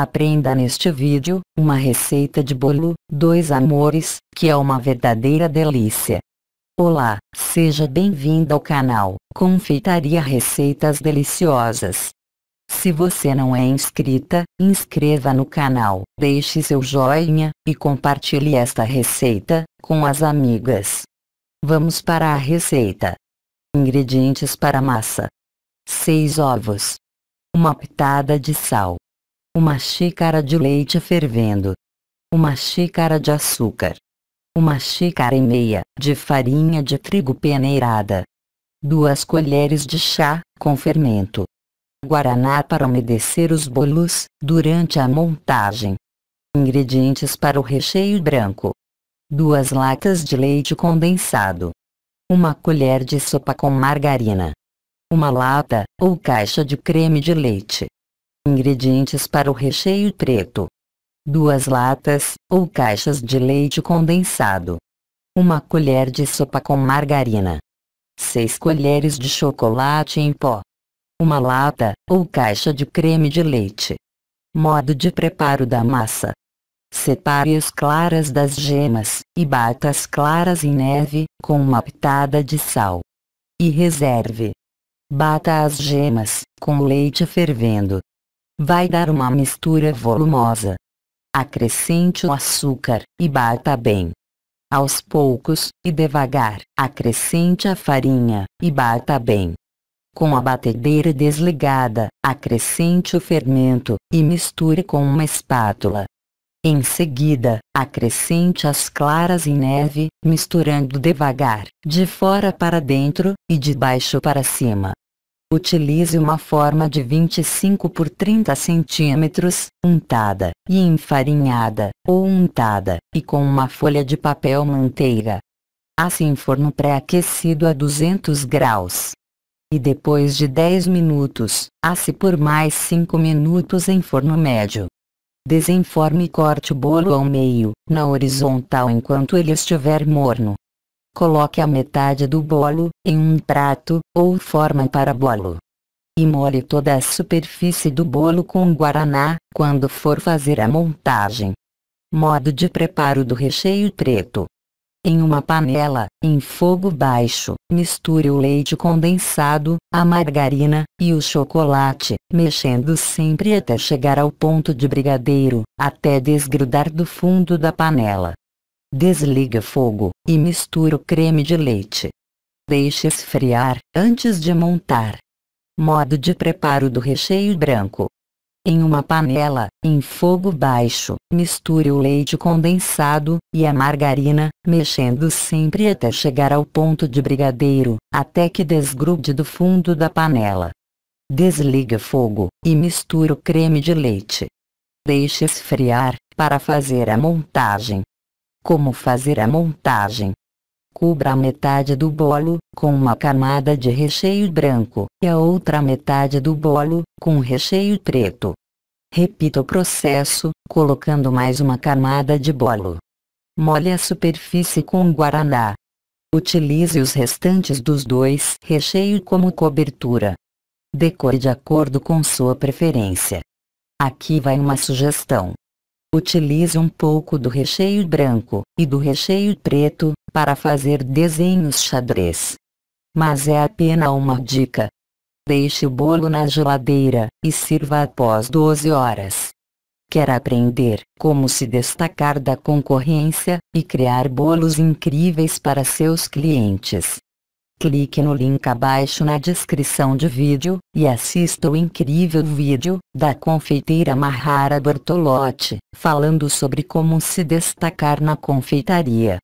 Aprenda neste vídeo, uma receita de bolo, dois amores, que é uma verdadeira delícia. Olá, seja bem-vindo ao canal Confeitaria Receitas Deliciosas. Se você não é inscrita, inscreva no canal, deixe seu joinha, e compartilhe esta receita, com as amigas. Vamos para a receita. Ingredientes para massa. 6 ovos. Uma pitada de sal uma xícara de leite fervendo, uma xícara de açúcar, uma xícara e meia de farinha de trigo peneirada, duas colheres de chá com fermento, guaraná para umedecer os bolos durante a montagem. Ingredientes para o recheio branco: duas latas de leite condensado, uma colher de sopa com margarina, uma lata ou caixa de creme de leite, Ingredientes para o recheio preto. 2 latas, ou caixas de leite condensado. 1 colher de sopa com margarina. 6 colheres de chocolate em pó. 1 lata, ou caixa de creme de leite. Modo de preparo da massa. Separe as claras das gemas, e bata as claras em neve, com uma pitada de sal. E reserve. Bata as gemas, com leite fervendo, Vai dar uma mistura volumosa. Acrescente o açúcar e bata bem. Aos poucos e devagar, acrescente a farinha e bata bem. Com a batedeira desligada, acrescente o fermento e misture com uma espátula. Em seguida, acrescente as claras em neve, misturando devagar, de fora para dentro e de baixo para cima. Utilize uma forma de 25 por 30 centímetros, untada e enfarinhada, ou untada, e com uma folha de papel manteiga. Asse em forno pré-aquecido a 200 graus. E depois de 10 minutos, asse por mais 5 minutos em forno médio. Desenforme e corte o bolo ao meio, na horizontal enquanto ele estiver morno. Coloque a metade do bolo em um prato ou forma para bolo. E molhe toda a superfície do bolo com guaraná quando for fazer a montagem. Modo de preparo do recheio preto. Em uma panela, em fogo baixo, misture o leite condensado, a margarina e o chocolate, mexendo sempre até chegar ao ponto de brigadeiro, até desgrudar do fundo da panela. Desliga fogo, e misture o creme de leite. Deixe esfriar, antes de montar. Modo de preparo do recheio branco. Em uma panela, em fogo baixo, misture o leite condensado, e a margarina, mexendo sempre até chegar ao ponto de brigadeiro, até que desgrude do fundo da panela. Desliga fogo, e misture o creme de leite. Deixe esfriar, para fazer a montagem. Como fazer a montagem? Cubra a metade do bolo, com uma camada de recheio branco, e a outra metade do bolo, com recheio preto. Repita o processo, colocando mais uma camada de bolo. Molhe a superfície com guaraná. Utilize os restantes dos dois recheios como cobertura. Decore de acordo com sua preferência. Aqui vai uma sugestão. Utilize um pouco do recheio branco e do recheio preto para fazer desenhos xadrez. Mas é apenas uma dica. Deixe o bolo na geladeira e sirva após 12 horas. Quer aprender como se destacar da concorrência e criar bolos incríveis para seus clientes? Clique no link abaixo na descrição do vídeo, e assista o incrível vídeo, da confeiteira Mahara Bertolotti, falando sobre como se destacar na confeitaria.